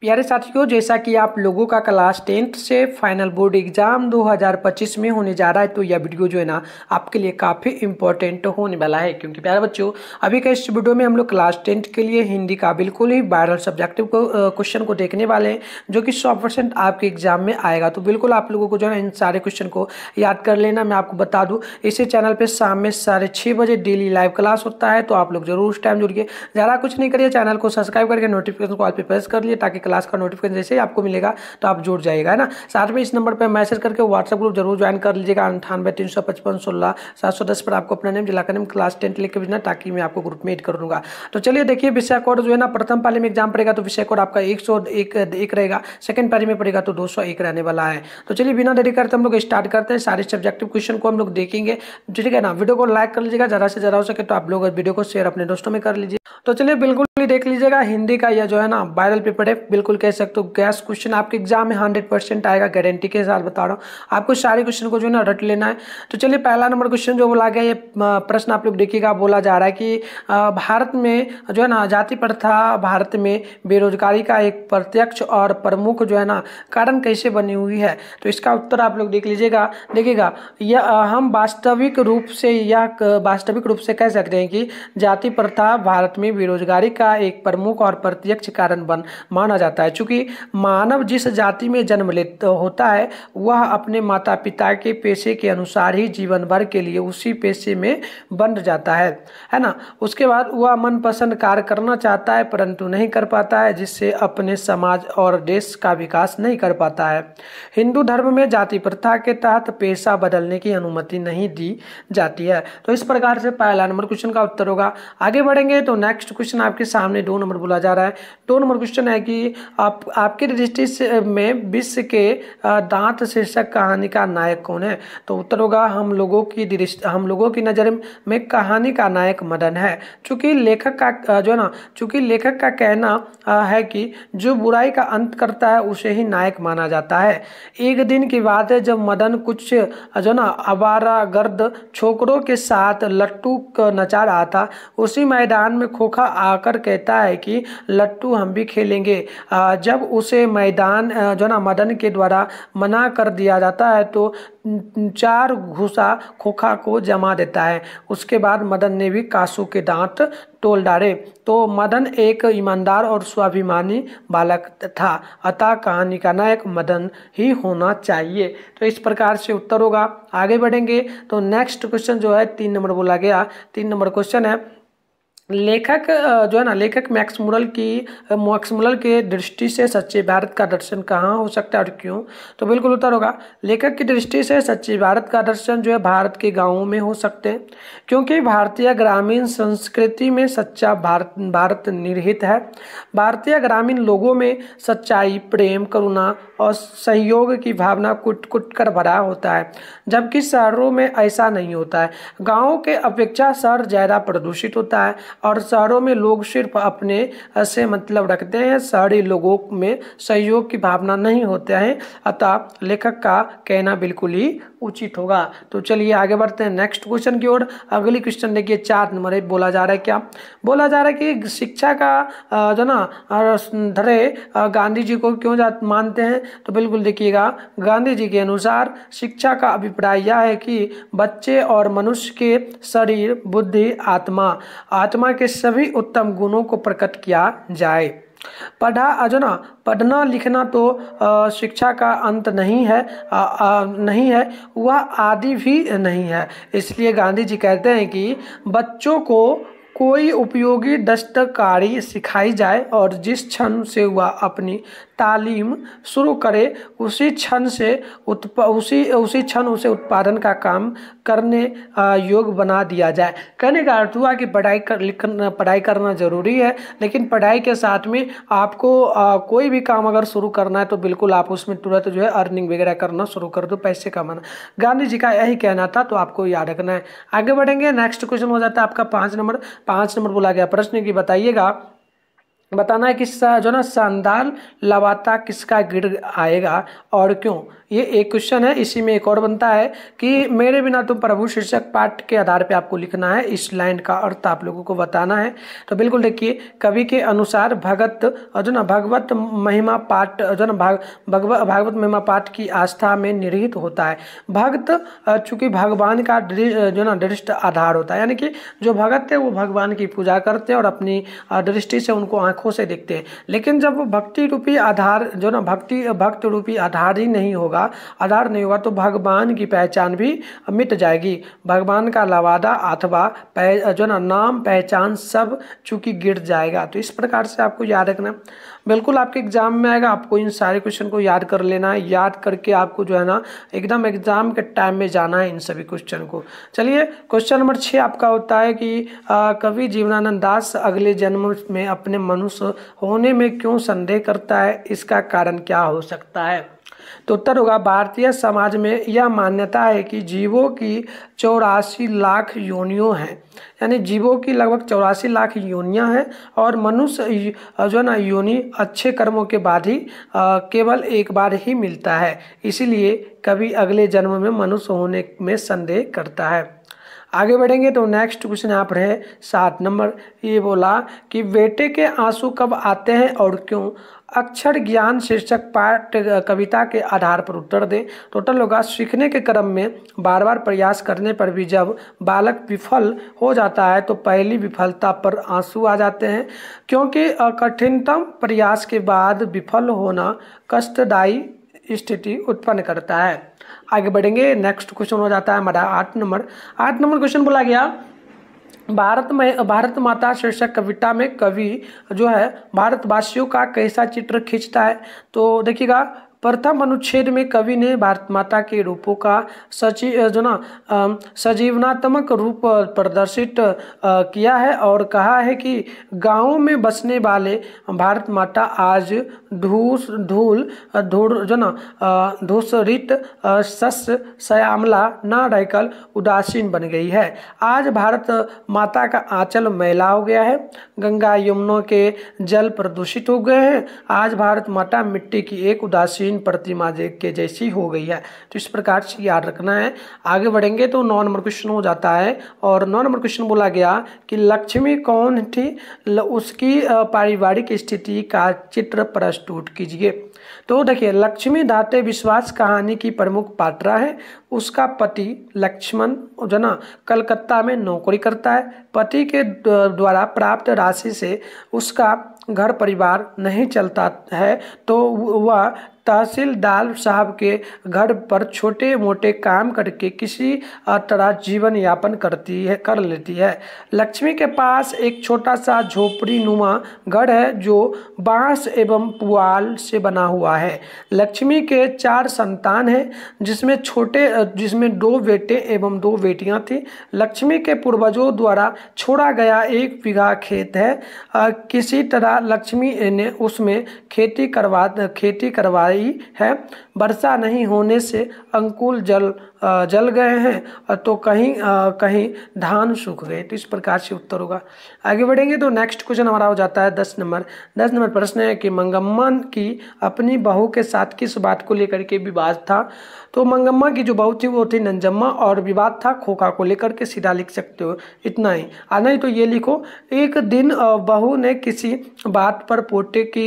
प्यारे साथियों जैसा कि आप लोगों का क्लास टेंथ से फाइनल बोर्ड एग्ज़ाम 2025 में होने जा रहा है तो यह वीडियो जो है ना आपके लिए काफ़ी इंपॉर्टेंट होने वाला है क्योंकि प्यारे बच्चों अभी के इस वीडियो में हम लोग क्लास टेंथ के लिए हिंदी का बिल्कुल ही वायरल सब्जेक्टिव को क्वेश्चन को देखने वाले हैं जो कि सौ परसेंट आपके एग्ज़ाम में आएगा तो बिल्कुल आप लोगों को जो है ना इन सारे क्वेश्चन को याद कर लेना मैं आपको बता दूँ इसी चैनल पर शाम में साढ़े छः बजे डेली लाइव क्लास होता है तो आप लोग जरूर उस टाइम जुड़िए ज़्यादा कुछ नहीं करिए चैनल को सब्सक्राइब करके नोटिफिकेशन को आप प्रेस कर लिए ताकि क्लास का नोटिफिकेशन जैसे ही आपको मिलेगा तो आप जुड़ जाएगा है ना साथ में इस नंबर पर मैसेज करके व्हाट्सएप ग्रुप जरूर ज्वाइन कर लीजिएगा अंठानवे तीन सौ पचपन सोलह सात सौ दस पर आपको अपना नेम जिला का नेम क्लास टेंथ लेकर भेजना ताकि मैं आपको ग्रुप में एड कर दूंगा तो चलिए देखिए विषय कोड जो है ना प्रथम पाली में एग्जाम पड़ेगा तो विषय कोड आपका एक सौ एक, एक रहेगा सेकंड पाली में पड़ेगा तो दो सौ एक रहने वाला है तो चलिए बिना देरी करते हम लोग स्टार्ट करते हैं सारे सब्जेक्टिव क्वेश्चन को हम लोग देखेंगे ठीक है ना वीडियो को लाइक कर लीजिएगा ज़्यादा से ज़्यादा हो सके तो आप लोग वीडियो को शेयर अपने दोस्तों में कर लीजिए तो चलिए बिल्कुल देख लीजिएगा हिंदी का यह जो है ना वायरल पेपर है बिल्कुल कह सकते हो गैस क्वेश्चन आपके एग्जाम में हंड्रेड परसेंट आएगा गारंटी के साथ बता रहा हूँ आपको सारे क्वेश्चन को जो है ना रट लेना है तो चलिए पहला नंबर क्वेश्चन जो बोला गया ये प्रश्न आप लोग देखिएगा बोला जा रहा है कि भारत में जो है ना जाति प्रथा भारत में बेरोजगारी का एक प्रत्यक्ष और प्रमुख जो है ना कारण कैसे बनी हुई है तो इसका उत्तर आप लोग देख लीजिएगा देखिएगा यह हम वास्तविक रूप से या वास्तविक रूप से कह सकते हैं कि जाति प्रथा भारत में बेरोजगारी का एक प्रमुख और प्रत्यक्ष कारण बन माना जाता जाता है चूँकि मानव जिस जाति में जन्म ले होता है वह अपने माता पिता के पेशे के अनुसार ही जीवन भर के लिए उसी पेशे में बन जाता है है ना उसके बाद वह मनपसंद कार्य करना चाहता है परंतु नहीं कर पाता है जिससे अपने समाज और देश का विकास नहीं कर पाता है हिंदू धर्म में जाति प्रथा के तहत पेशा बदलने की अनुमति नहीं दी जाती है तो इस प्रकार से पहला नंबर क्वेश्चन का उत्तर होगा आगे बढ़ेंगे तो नेक्स्ट क्वेश्चन आपके सामने दो नंबर बोला जा रहा है दो नंबर क्वेश्चन है कि आप आपके दृष्टि में विश्व के दांत शीर्षक कहानी का नायक कौन है तो उत्तर होगा हम लोगों की दृष्टि हम लोगों की नज़र में कहानी का नायक मदन है चूँकि लेखक का जो है ना चूँकि लेखक का कहना है कि जो बुराई का अंत करता है उसे ही नायक माना जाता है एक दिन की बात है जब मदन कुछ जो ना आवारा गर्द छोकरों के साथ लट्टू नचा रहा था उसी मैदान में खोखा आकर कहता है कि लट्टू हम भी खेलेंगे जब उसे मैदान जो ना मदन के द्वारा मना कर दिया जाता है तो चार घुसा खोखा को जमा देता है उसके बाद मदन ने भी कासू के दांत टोल डाले तो मदन एक ईमानदार और स्वाभिमानी बालक था अतः कहानी का नायक मदन ही होना चाहिए तो इस प्रकार से उत्तर होगा आगे बढ़ेंगे तो नेक्स्ट क्वेश्चन जो है तीन नंबर बोला गया तीन नंबर क्वेश्चन है लेखक जो है ना लेखक मैक्स मुरल की मैक्स मुरल के दृष्टि से सच्चे भारत का दर्शन कहाँ हो सकता है और क्यों तो बिल्कुल उत्तर होगा लेखक की दृष्टि से सच्चे भारत का दर्शन जो है भारत के गांवों में हो सकते हैं क्योंकि भारतीय ग्रामीण संस्कृति में सच्चा भारत भारत निहित है भारतीय ग्रामीण लोगों में सच्चाई प्रेम करुणा और सहयोग की भावना कुट कुट कर भरा होता है जबकि शहरों में ऐसा नहीं होता है गाँव के अपेक्षा शहर ज़्यादा प्रदूषित होता है और शहरों में लोग सिर्फ अपने से मतलब रखते हैं शहरी लोगों में सहयोग की भावना नहीं होते हैं अतः लेखक का कहना बिल्कुल ही उचित होगा तो चलिए आगे बढ़ते हैं नेक्स्ट क्वेश्चन की ओर अगली क्वेश्चन देखिए चार नंबर है बोला जा रहा है क्या बोला जा रहा है कि शिक्षा का जो ना धरे गांधी जी को क्यों मानते हैं तो बिल्कुल देखिएगा गांधी जी के अनुसार शिक्षा का अभिप्राय यह है कि बच्चे और मनुष्य के शरीर बुद्धि आत्मा आत्मा के सभी उत्तम गुणों को प्रकट किया जाए पढ़ा अजना पढ़ना लिखना तो शिक्षा का अंत नहीं है आ, आ, नहीं है वह आदि भी नहीं है इसलिए गांधी जी कहते हैं कि बच्चों को कोई उपयोगी दस्तकारी सिखाई जाए और जिस क्षण से वह अपनी तालीम शुरू करे उसी क्षण से उत्प उसी उसी क्षण उसे उत्पादन का काम करने योग बना दिया जाए कहने का अर्थ हुआ कि पढ़ाई कर लिखना पढ़ाई करना ज़रूरी है लेकिन पढ़ाई के साथ में आपको आ, कोई भी काम अगर शुरू करना है तो बिल्कुल आप उसमें तुरंत जो है अर्निंग वगैरह करना शुरू कर दो पैसे कमाना गांधी जी का यही कहना था तो आपको याद रखना है आगे बढ़ेंगे नेक्स्ट क्वेश्चन हो जाता है आपका पाँच नंबर पांच नंबर बोला गया प्रश्न की बताइएगा बताना है कि जो ना शानदार लवाता किसका गिर आएगा और क्यों ये एक क्वेश्चन है इसी में एक और बनता है कि मेरे बिना तुम प्रभु शीर्षक पाठ के आधार पे आपको लिखना है इस लाइन का अर्थ आप लोगों को बताना है तो बिल्कुल देखिए कवि के अनुसार भगत जो ना भगवत महिमा पाठ जो ना भाग भगवत भागवत महिमा पाठ की आस्था में निहित होता है भक्त चूँकि भगवान का जो ना दृष्ट आधार होता है यानी कि जो भगत है वो भगवान की पूजा करते हैं और अपनी दृष्टि से उनको आंखों से देखते हैं लेकिन जब वो भक्ति रूपी आधार जो ना भक्ति भक्त रूपी आधार ही नहीं होगा आधार नहीं होगा तो भगवान की पहचान भी मिट जाएगी भगवान का लवादा अथवा जो ना नाम पहचान सब चूँकि गिर जाएगा तो इस प्रकार से आपको याद रखना बिल्कुल आपके एग्जाम में आएगा आपको इन सारे क्वेश्चन को याद कर लेना है याद करके आपको जो है ना एकदम एग्जाम के टाइम में जाना है इन सभी क्वेश्चन को चलिए क्वेश्चन नंबर छः आपका होता है कि कवि जीवनानंद दास अगले जन्म में अपने मनु मानुष होने में क्यों संदेह करता है इसका कारण क्या हो सकता है तो उत्तर होगा भारतीय समाज में यह मान्यता है कि जीवों की चौरासी लाख योनियों हैं यानी जीवों की लगभग चौरासी लाख योनियां हैं और मनुष्य जो ना योनि अच्छे कर्मों के बाद ही केवल एक बार ही मिलता है इसीलिए कभी अगले जन्म में मनुष्य होने में संदेह करता है आगे बढ़ेंगे तो नेक्स्ट क्वेश्चन यहाँ पर है सात नंबर ये बोला कि बेटे के आंसू कब आते हैं और क्यों अक्षर ज्ञान शीर्षक पाठ कविता के आधार पर उत्तर दें टोटल होगा सीखने के क्रम में बार बार प्रयास करने पर भी जब बालक विफल हो जाता है तो पहली विफलता पर आंसू आ जाते हैं क्योंकि कठिनतम प्रयास के बाद विफल होना कष्टदायी स्थिति उत्पन्न करता है आगे बढ़ेंगे नेक्स्ट क्वेश्चन हो जाता है हमारा आठ नंबर आठ नंबर क्वेश्चन बोला गया भारत में भारत माता शीर्षक कविता में कवि जो है भारतवासियों का कैसा चित्र खींचता है तो देखिएगा प्रथम अनुच्छेद में कवि ने भारत माता के रूपों का सची जो ना सजीवनात्मक रूप प्रदर्शित किया है और कहा है कि गाँव में बसने वाले भारत माता आज धूस धूल धूल जो ना धूसरित सस श्यामला न रहकर उदासीन बन गई है आज भारत माता का आंचल मैला हो गया है गंगा यमुना के जल प्रदूषित हो गए हैं आज भारत माता मिट्टी की एक उदासीन तीन प्रतिमा के जैसी हो गई है तो इस प्रकार से याद रखना है आगे बढ़ेंगे तो नौ नंबर क्वेश्चन हो जाता है और नौ नंबर क्वेश्चन बोला गया कि लक्ष्मी कौन थी उसकी पारिवारिक स्थिति का चित्र प्रस्तुत कीजिए तो देखिए लक्ष्मी दाते विश्वास कहानी की प्रमुख पात्रा है उसका पति लक्ष्मण जना कलकत्ता में नौकरी करता है पति के द्वारा प्राप्त राशि से उसका घर परिवार नहीं चलता है तो वह तहसीलदार साहब के घर पर छोटे मोटे काम करके किसी तरह जीवन यापन करती है कर लेती है लक्ष्मी के पास एक छोटा सा झोपड़ी नुमा घर है जो बांस एवं पुआल से बना हुआ है लक्ष्मी के चार संतान हैं जिसमें छोटे जिसमें दो बेटे एवं दो बेटियां थीं लक्ष्मी के पूर्वजों द्वारा छोड़ा गया एक बीघा खेत है किसी तरह लक्ष्मी ने उसमें खेती करवा खेती करवाई आई है वर्षा नहीं होने से अंकुल जल जल गए हैं तो कहीं कहीं धान सूख गए तो इस प्रकार से उत्तर होगा आगे बढ़ेंगे तो नेक्स्ट क्वेश्चन हमारा हो जाता है दस नंबर दस नंबर प्रश्न है कि मंगम्मा की अपनी बहू के साथ किस बात को लेकर के विवाद था तो मंगम्मा की जो बहू थी वो थी नंजम्मा और विवाद था खोखा को लेकर के सीधा लिख सकते हो इतना ही आ नहीं तो ये लिखो एक दिन बहू ने किसी बात पर पोटे की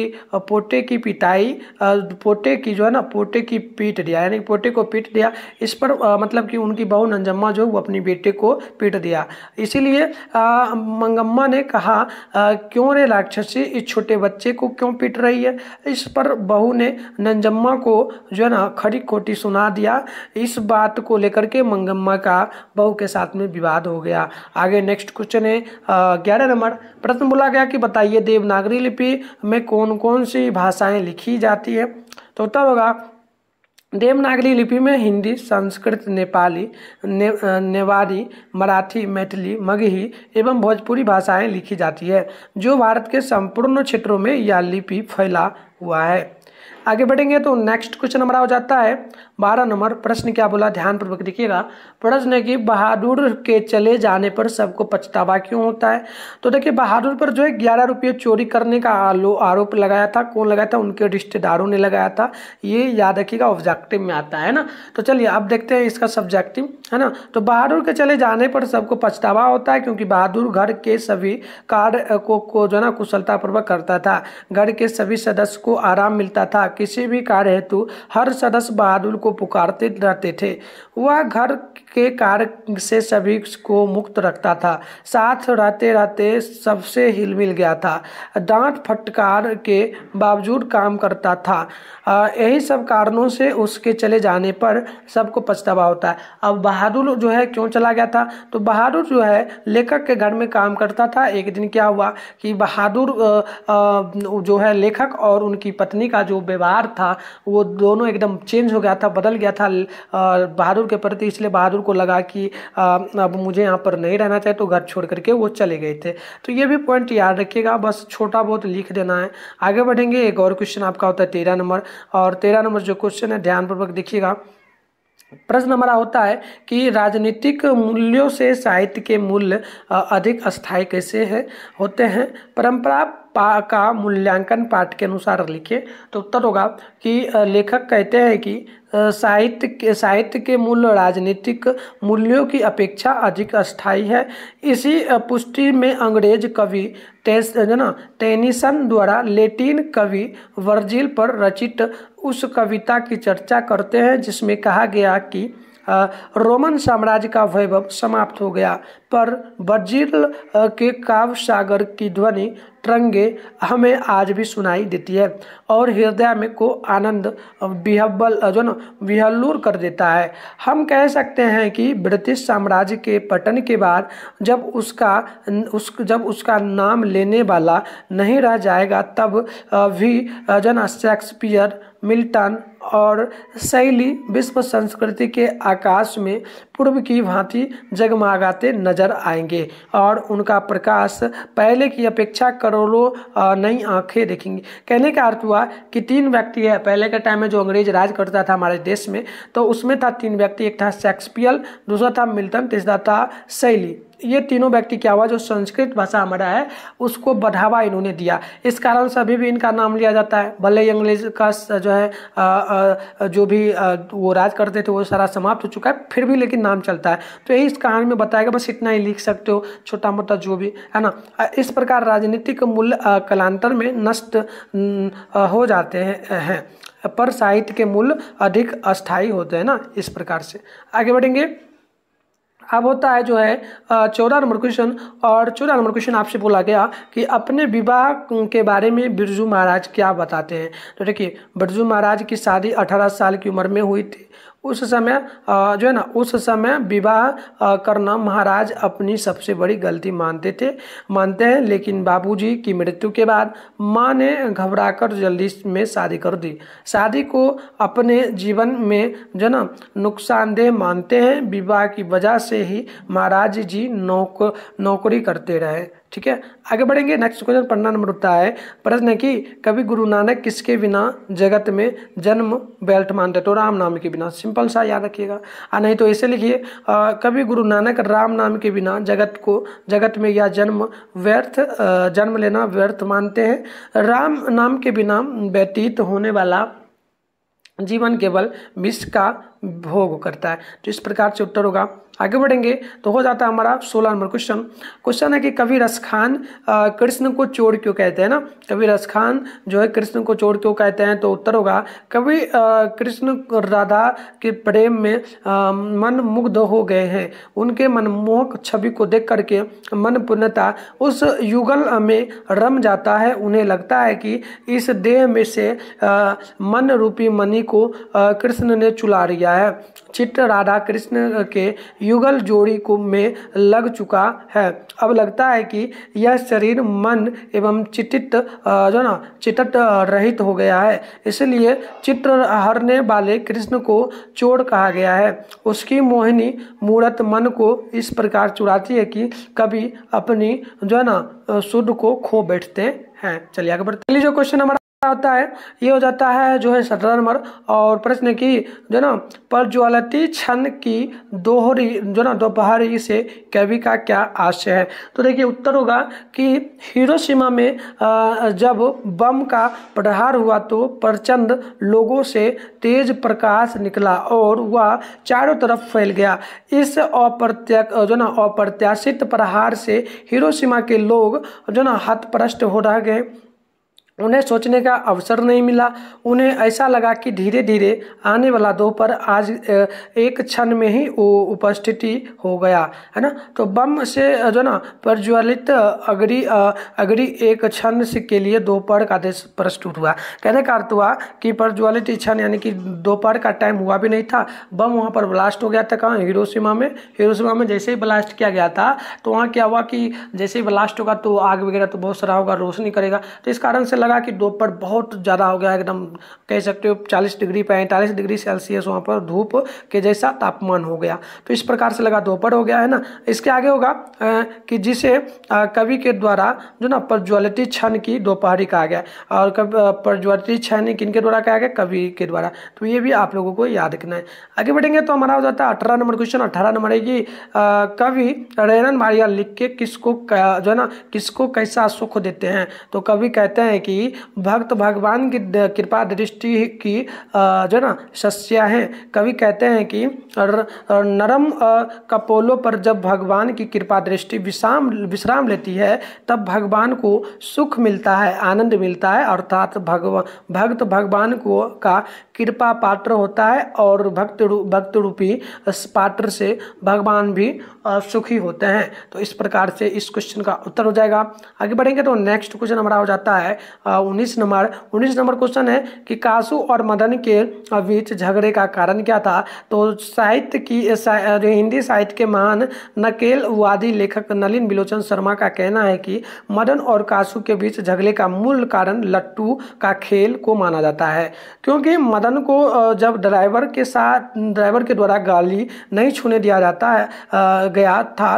पोटे की पिटाई पोटे पोटे की जो है ना पोटे की पीट दिया यानी पोटे को पीट दिया इस पर आ, मतलब कि उनकी बहू नंजम्मा जो वो अपनी बेटे को पीट दिया इसीलिए मंगम्मा ने कहा आ, क्यों रे राक्षसी इस छोटे बच्चे को क्यों पीट रही है इस पर बहू ने नंजम्मा को जो है ना खड़ी खोटी सुना दिया इस बात को लेकर के मंगम्मा का बहू के साथ में विवाद हो गया आगे नेक्स्ट क्वेश्चन है ग्यारह नंबर प्रश्न बोला गया कि बताइए देवनागरी लिपि में कौन कौन सी भाषाएं लिखी जाती है तो उत्तर होगा देवनागरी लिपि में हिंदी संस्कृत नेपाली ने, नेवारी मराठी मैथिली मगही एवं भोजपुरी भाषाएं लिखी जाती है जो भारत के संपूर्ण क्षेत्रों में यह लिपि फैला हुआ है आगे बढ़ेंगे तो नेक्स्ट क्वेश्चन हमारा हो जाता है बारह नंबर प्रश्न क्या बोला ध्यानपूर्वक देखिएगा प्रश्न है कि बहादुर के चले जाने पर सबको पछतावा क्यों होता है तो देखिए बहादुर पर जो है ग्यारह रुपये चोरी करने का आरोप लगाया था कौन लगाया था उनके रिश्तेदारों ने लगाया था ये याद रखिएगा ऑब्जेक्टिव में आता है ना तो चलिए अब देखते हैं इसका सब्जेक्टिव है ना तो बहादुर के चले जाने पर सबको पछतावा होता है क्योंकि बहादुर घर के सभी कार्य को, को जो है ना कुशलतापूर्वक करता था घर के सभी सदस्य को आराम मिलता था किसी भी कार्य हेतु हर सदस्य बहादुर को पुकारते रहते थे वह घर के कार्य से सभी को मुक्त रखता था साथ रहते रहते सबसे हिल मिल गया था डांट फटकार के बावजूद काम करता था यही सब कारणों से उसके चले जाने पर सबको पछतावा होता है अब बहादुर जो है क्यों चला गया था तो बहादुर जो है लेखक के घर में काम करता था एक दिन क्या हुआ कि बहादुर जो है लेखक और उनकी पत्नी का जो व्यवहार था वो दोनों एकदम चेंज हो गया था बदल गया था बहादुर के प्रति इसलिए बहादुर आलू को लगा कि अब मुझे यहाँ पर नहीं रहना चाहिए तो घर छोड़ करके वो चले गए थे तो ये भी पॉइंट याद रखिएगा बस छोटा बहुत लिख देना है आगे बढ़ेंगे एक और क्वेश्चन आपका होता है तेरह नंबर और तेरह नंबर जो क्वेश्चन है ध्यानपूर्वक देखिएगा प्रश्न हमारा होता है कि राजनीतिक मूल्यों से साहित्य के मूल्य अधिक अस्थायी कैसे है होते हैं परंपरा पा का मूल्यांकन पाठ के अनुसार लिखिए तो उत्तर होगा कि लेखक कहते हैं कि साहित्य के साहित्य के मूल राजनीतिक मूल्यों की अपेक्षा अधिक स्थायी है इसी पुष्टि में अंग्रेज कवि टेस ना टेनिसन द्वारा लेटिन कवि वर्जिल पर रचित उस कविता की चर्चा करते हैं जिसमें कहा गया कि रोमन साम्राज्य का वैभव समाप्त हो गया पर वर्जिल के काव्य सागर की ध्वनि तरंगे हमें आज भी सुनाई देती है और हृदय में को आनंद विहबल जो विहल्लूर कर देता है हम कह सकते हैं कि ब्रिटिश साम्राज्य के पतन के बाद जब उसका उस जब उसका नाम लेने वाला नहीं रह जाएगा तब भी जन शेक्सपियर मिल्टन और शैली विश्व संस्कृति के आकाश में पूर्व की भांति जगमगाते नजर आएंगे और उनका प्रकाश पहले की अपेक्षा करोड़ों नई आंखें देखेंगे कहने का अर्थ हुआ कि तीन व्यक्ति है पहले के टाइम में जो अंग्रेज राज करता था हमारे देश में तो उसमें था तीन व्यक्ति एक था शेक्सपियर दूसरा था मिल्टन तीसरा था शैली ये तीनों व्यक्ति क्या हुआ जो संस्कृत भाषा हमारा है उसको बढ़ावा इन्होंने दिया इस कारण से अभी भी इनका नाम लिया जाता है भले ही अंग्रेज का जो है आ, आ, जो भी आ, वो राज करते थे वो सारा समाप्त हो चुका है फिर भी लेकिन नाम चलता है तो यही इस कहानी में बताएगा बस इतना ही लिख सकते हो छोटा मोटा जो भी है ना इस प्रकार राजनीतिक मूल्य कलांतर में नष्ट हो जाते हैं पर साहित्य के मूल्य अधिक अस्थायी होते हैं ना इस प्रकार से आगे बढ़ेंगे अब होता है जो है चौदह नंबर क्वेश्चन और चौदह नंबर क्वेश्चन आपसे बोला गया कि अपने विवाह के बारे में बिरजू महाराज क्या बताते हैं तो देखिए बिरजू महाराज की शादी अठारह साल की उम्र में हुई थी उस समय जो है ना उस समय विवाह करना महाराज अपनी सबसे बड़ी गलती मानते थे मानते हैं लेकिन बाबूजी की मृत्यु के बाद माँ ने घबराकर जल्दी में शादी कर दी शादी को अपने जीवन में जो ना नुकसानदेह मानते हैं विवाह की वजह से ही महाराज जी नौक नौकरी करते रहे ठीक है आगे बढ़ेंगे नेक्स्ट क्वेश्चन पढ़ना नंबर होता है प्रश्न है कि कभी गुरु नानक किसके बिना जगत में जन्म बेल्ट मानते तो राम नाम के बिना सिंपल सा याद रखिएगा आ नहीं तो ऐसे लिखिए कभी गुरु नानक राम नाम के बिना जगत को जगत में या जन्म व्यर्थ जन्म लेना व्यर्थ मानते हैं राम नाम के बिना व्यतीत होने वाला जीवन केवल विष का भोग करता है तो इस प्रकार से उत्तर होगा आगे बढ़ेंगे तो हो जाता है हमारा सोलह नंबर क्वेश्चन क्वेश्चन है कि कवि रस खान कृष्ण को चोर क्यों कहते हैं ना कवि रस खान जो है कृष्ण को चोर क्यों कहते हैं तो उत्तर होगा कवि कृष्ण राधा के प्रेम में मन मुग्ध हो गए हैं उनके मनमोहक छवि को देख करके मन पूर्णता उस युगल में रम जाता है उन्हें लगता है कि इस देह में से मन रूपी मणि को कृष्ण ने चुला लिया है चित्र राधा कृष्ण के युगल जोड़ी कुंभ में लग चुका है अब लगता है कि यह शरीर मन एवं चिटित जो ना चिटट रहित हो गया है इसलिए चित्र हरने वाले कृष्ण को चोर कहा गया है उसकी मोहिनी मूर्त मन को इस प्रकार चुराती है कि कभी अपनी जो है ना शुद्ध को खो बैठते हैं चलिए आगे बढ़ते जो क्वेश्चन हमारा होता है ये हो जाता है जो है सत्रह नंबर और प्रश्न की जो ना पर ज्वालती छन की दोहरी जो ना दोपहरी से कवि का क्या आशय है तो देखिए उत्तर होगा कि हिरोशिमा में जब बम का प्रहार हुआ तो प्रचंड लोगों से तेज प्रकाश निकला और वह चारों तरफ फैल गया इस अप्रत्या जो ना अप्रत्याशित प्रहार से हिरोशिमा के लोग जो ना हतप्रष्ट हो रह गए उन्हें सोचने का अवसर नहीं मिला उन्हें ऐसा लगा कि धीरे धीरे आने वाला दोपहर आज एक क्षण में ही वो उपस्थिति हो गया है ना तो बम से जो ना प्रज्वलित अगरी अगरी एक क्षण के लिए दोपहर का देश प्रस्तुत हुआ कहने का अर्थ हुआ कि प्रज्वलित क्षण यानी कि दोपहर का टाइम हुआ भी नहीं था बम वहाँ पर ब्लास्ट हो गया था कहाँ हीरो में हीरो में जैसे ही ब्लास्ट किया गया था तो वहाँ क्या हुआ कि जैसे ही ब्लास्ट होगा तो आग वगैरह तो बहुत सारा होगा रोशनी करेगा तो इस कारण से लगा लगा कि दोपहर बहुत ज़्यादा हो गया एकदम कह सकते हो चालीस डिग्री पैंतालीस डिग्री सेल्सियस वहाँ पर धूप के जैसा तापमान हो गया तो इस प्रकार से लगा दोपहर हो गया है ना इसके आगे होगा कि जिसे कवि के द्वारा जो ना प्रज्वलित क्षण की दोपहरी कहा गया और कब प्रज्वलित क्षण किनके द्वारा कहा गया कवि के द्वारा तो ये भी आप लोगों को याद रखना है आगे बढ़ेंगे तो हमारा हो जाता है अठारह नंबर क्वेश्चन अठारह नंबर है कि कवि रेनन मारिया लिख के किसको जो है ना किसको कैसा सुख देते हैं तो कवि कहते हैं कि कि भक्त भगवान की कृपा दृष्टि की जो ना सस्या है कवि कहते हैं कि नरम कपोलों पर जब भगवान की कृपा दृष्टि विश्राम विश्राम लेती है तब भगवान को सुख मिलता है आनंद मिलता है अर्थात भगव भक्त भगवान को का कृपा पात्र होता है और भक्त भक्त रूपी पात्र से भगवान भी सुखी होते हैं तो इस प्रकार से इस क्वेश्चन का उत्तर हो जाएगा आगे बढ़ेंगे तो नेक्स्ट क्वेश्चन हमारा हो जाता है उन्नीस नंबर उन्नीस नंबर क्वेश्चन है कि कासु और मदन के बीच झगड़े का कारण क्या था तो साहित्य की सा, हिंदी साहित्य के महान नकेल वादी लेखक नलिन बिलोचन शर्मा का कहना है कि मदन और कासु के बीच झगड़े का मूल कारण लट्टू का खेल को माना जाता है क्योंकि मदन को जब ड्राइवर के साथ ड्राइवर के द्वारा गाली नहीं छूने दिया जाता है गया था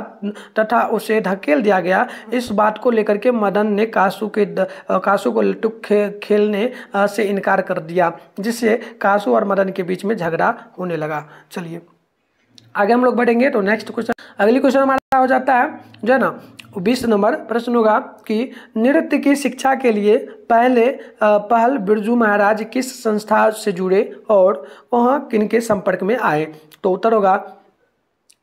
तथा उसे धकेल दिया गया इस बात को लेकर के मदन ने कासू के द, कासू को लट्टू खे, खेलने से इनकार कर दिया जिससे कासू और मदन के बीच में झगड़ा होने लगा चलिए आगे हम लोग बढ़ेंगे तो नेक्स्ट क्वेश्चन अगली क्वेश्चन हमारा हो जाता है जो है ना बीस नंबर प्रश्न होगा कि नृत्य की शिक्षा के लिए पहले पहल बिरजू महाराज किस संस्था से जुड़े और वहाँ किन के संपर्क में आए तो उत्तर होगा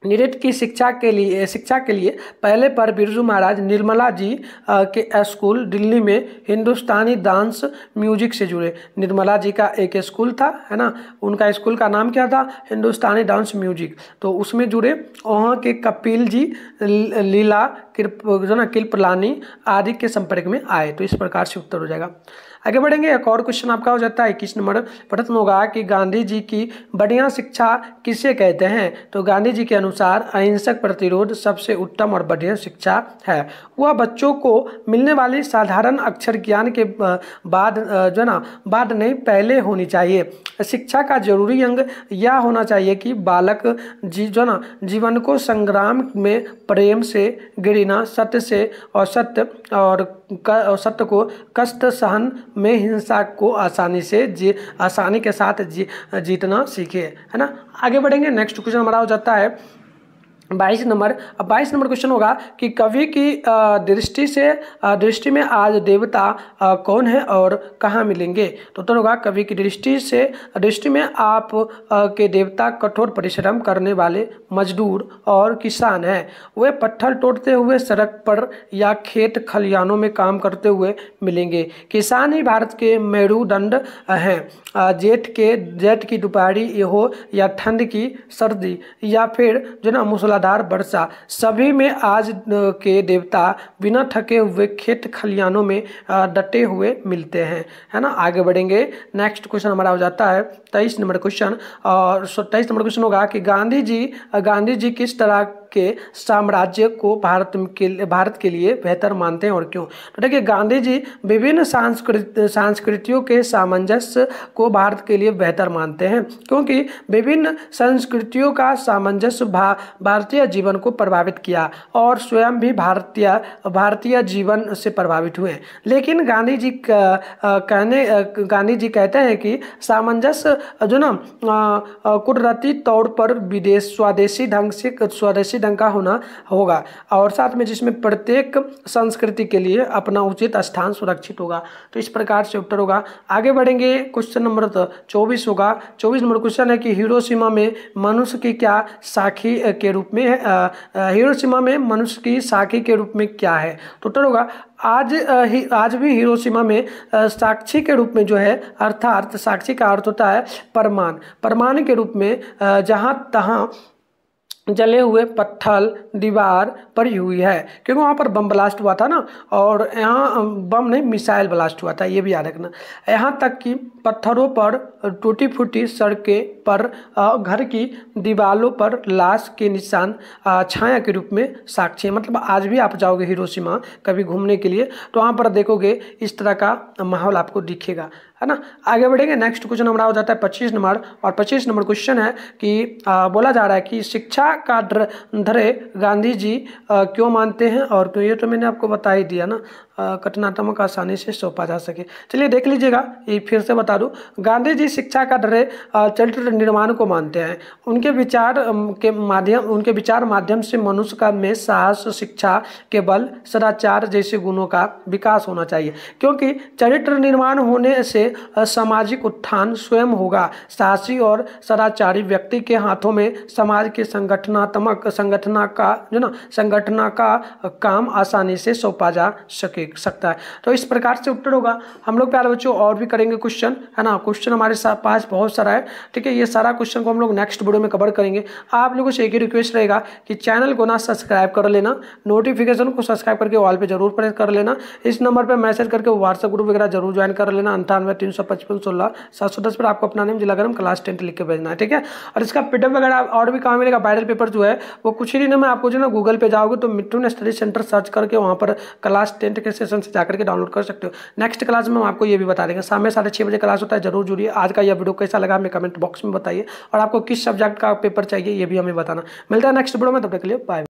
निरेट की शिक्षा के लिए शिक्षा के लिए पहले पर बिरजू महाराज निर्मला जी के स्कूल दिल्ली में हिंदुस्तानी डांस म्यूजिक से जुड़े निर्मला जी का एक स्कूल था है ना उनका स्कूल का नाम क्या था हिंदुस्तानी डांस म्यूजिक तो उसमें जुड़े वहाँ के कपिल जी लीला कृप जो ना कृपलानी आदि के संपर्क में आए तो इस प्रकार से उत्तर हो जाएगा आगे बढ़ेंगे एक और क्वेश्चन आपका हो जाता है इक्कीस नंबर प्रश्न होगा कि गांधी जी की बढ़िया शिक्षा किसे कहते हैं तो गांधी जी के अनुसार अहिंसक प्रतिरोध सबसे उत्तम और बढ़िया शिक्षा है वह बच्चों को मिलने वाली साधारण अक्षर ज्ञान के बाद जो ना बाद नहीं पहले होनी चाहिए शिक्षा का जरूरी अंग यह होना चाहिए कि बालक जी जो ना जीवन को संग्राम में प्रेम से गिरना सत्य से और सत्य और सत्य को कष्ट सहन में हिंसा को आसानी से जी आसानी के साथ जी जीतना सीखे है ना आगे बढ़ेंगे नेक्स्ट क्वेश्चन हमारा हो जाता है बाईस नंबर अब बाईस नंबर क्वेश्चन होगा कि कवि की दृष्टि से दृष्टि में आज देवता कौन है और कहाँ मिलेंगे तो उत्तर होगा कवि की दृष्टि से दृष्टि में आप के देवता कठोर परिश्रम करने वाले मजदूर और किसान हैं वे पत्थर तोड़ते हुए सड़क पर या खेत खलियानों में काम करते हुए मिलेंगे किसान ही भारत के मेरुदंड हैं जेठ के जेठ की दोपहरी हो या ठंड की सर्दी या फिर जो ना मूसला मूसलाधार वर्षा सभी में आज के देवता बिना थके हुए खेत खलियानों में डटे हुए मिलते हैं है ना आगे बढ़ेंगे नेक्स्ट क्वेश्चन हमारा हो जाता है तेईस नंबर क्वेश्चन और तेईस नंबर क्वेश्चन होगा कि गांधी जी गांधी जी किस तरह के साम्राज्य को भारत के भारत के लिए बेहतर मानते हैं और क्यों तो देखिए गांधी जी विभिन्न सांस्कृत संस्कृतियों के सामंजस्य को भारत के लिए बेहतर मानते हैं क्योंकि विभिन्न संस्कृतियों का सामंजस्य भारतीय जीवन को प्रभावित किया और स्वयं भी भारतीय भारतीय जीवन से प्रभावित हुए लेकिन गांधी जी कहने गांधी जी कहते हैं कि सामंजस्य जो ना कुदरती तौर पर विदेश स्वदेशी ढंग से स्वदेशी किसी ढंग का होना होगा और साथ में जिसमें प्रत्येक संस्कृति के लिए अपना उचित स्थान सुरक्षित होगा तो इस प्रकार से उत्तर होगा आगे बढ़ेंगे क्वेश्चन नंबर तो चौबीस होगा चौबीस नंबर क्वेश्चन है कि हीरो में मनुष्य की क्या साखी के रूप में हिरोशिमा में मनुष्य की साखी के रूप में क्या है तो उत्तर होगा आज ही आज भी हिरोशिमा में साक्षी के रूप में जो है अर्थात साक्षी का अर्थ होता है प्रमाण प्रमाण के रूप में जहाँ तहाँ जले हुए पत्थर दीवार पड़ी हुई है क्योंकि वहाँ पर बम ब्लास्ट हुआ था ना और यहाँ बम नहीं मिसाइल ब्लास्ट हुआ था ये भी याद रखना यहाँ तक कि पत्थरों पर टूटी फूटी सड़कें पर घर की दीवारों पर लाश के निशान छाया के रूप में साक्षी है मतलब आज भी आप जाओगे हिरोशिमा कभी घूमने के लिए तो वहाँ पर देखोगे इस तरह का माहौल आपको दिखेगा है ना आगे बढ़ेंगे नेक्स्ट क्वेश्चन हमारा हो जाता है पच्चीस नंबर और पच्चीस नंबर क्वेश्चन है कि आ, बोला जा रहा है कि शिक्षा का ड्र धरे गांधी जी आ, क्यों मानते हैं और क्यों ये तो मैंने आपको बता ही दिया ना कठिनात्मक आसानी से सौंपा जा सके चलिए देख लीजिएगा ये फिर से बता दूँ गांधी जी शिक्षा का धरे चरित्र निर्माण को मानते हैं उनके विचार के माध्यम उनके विचार माध्यम से मनुष्य का में साहस शिक्षा के बल सदाचार जैसे गुणों का विकास होना चाहिए क्योंकि चरित्र निर्माण होने से असामाजिक उत्थान स्वयं होगा साहसी और सदाचारी व्यक्ति के हाथों में समाज के संगठनात्मक संगठना का जो ना संगठना का काम आसानी से सौंपा जा सके सकता है तो इस प्रकार से उत्तर होगा हम लोग प्यारे बच्चों और भी करेंगे क्वेश्चन है ना क्वेश्चन हमारे साथ पास बहुत सारा है ठीक है ये सारा क्वेश्चन को हम लोग नेक्स्ट वीडियो में कवर करेंगे आप लोगों से एक ही रिक्वेस्ट रहेगा कि चैनल को ना सब्सक्राइब कर लेना नोटिफिकेशन को सब्सक्राइब करके ऑल पर जरूर प्रेस कर लेना इस नंबर पर मैसेज करके व्हाट्सएप ग्रुप वगैरह जरूर ज्वाइन कर लेना अंठानवे तीन सौ पचपन सोलह सात सौ दस पर आपको अपना नेम जिला गर्म क्लास टेंथ लिख के भेजना है ठीक है और इसका पी वगैरह और भी कहाँ मिलेगा वायरल पेपर जो है वो कुछ ही दिनों में आपको जो ना गूगल पे जाओगे तो मिट्टून स्टडी सेंटर सर्च करके वहाँ पर क्लास टेंथ के सेशन से जाकर के डाउनलोड कर सकते हो नेक्स्ट क्लास में हम आपको ये भी बता देंगे शाम में साढ़े बजे क्लास होता है जरूर जुड़िए आज का यह वीडियो कैसा लगा हमें कमेंट बॉक्स में बताइए और आपको किस सब्जेक्ट का पेपर चाहिए ये भी हमें बताना मिलता है नेक्स्ट वीडियो में तब तक के लिए बाय